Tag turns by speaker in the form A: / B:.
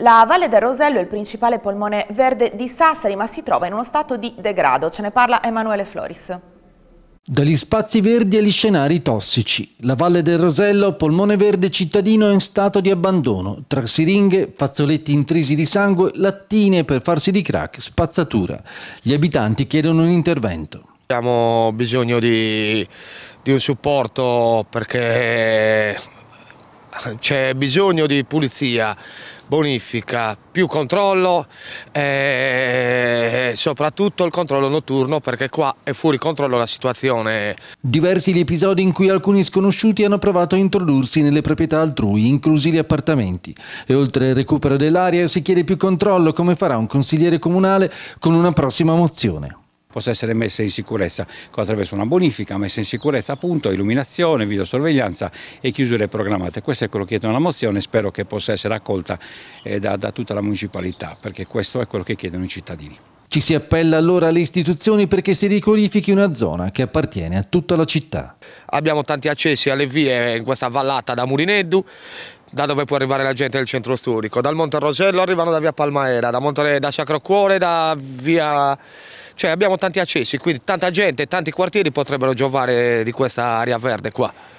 A: La Valle del Rosello è il principale polmone verde di Sassari, ma si trova in uno stato di degrado. Ce ne parla Emanuele Floris.
B: Dagli spazi verdi agli scenari tossici, la Valle del Rosello, polmone verde cittadino, è in stato di abbandono, tra siringhe, fazzoletti intrisi di sangue, lattine per farsi di crack, spazzatura. Gli abitanti chiedono un intervento.
C: Abbiamo bisogno di, di un supporto perché c'è bisogno di pulizia, bonifica, più controllo e eh, soprattutto il controllo notturno perché qua è fuori controllo la situazione.
B: Diversi gli episodi in cui alcuni sconosciuti hanno provato a introdursi nelle proprietà altrui, inclusi gli appartamenti. E oltre al recupero dell'aria si chiede più controllo come farà un consigliere comunale con una prossima mozione
D: possa essere messa in sicurezza attraverso una bonifica, messa in sicurezza appunto, illuminazione, videosorveglianza e chiusure programmate. Questo è quello che chiedono la mozione, spero che possa essere accolta eh, da, da tutta la municipalità perché questo è quello che chiedono i cittadini. Ci si appella
B: allora alle istituzioni perché si ricorifichi una zona che appartiene a tutta la città.
C: Abbiamo tanti accessi alle vie in questa vallata da Murineddu, da dove può arrivare la gente del centro storico. Dal Monte Rosello arrivano da via Palmaera, da, Monte, da Sacro Cuore, da via cioè abbiamo tanti accessi, quindi tanta gente e tanti quartieri potrebbero giovare di questa area verde qua.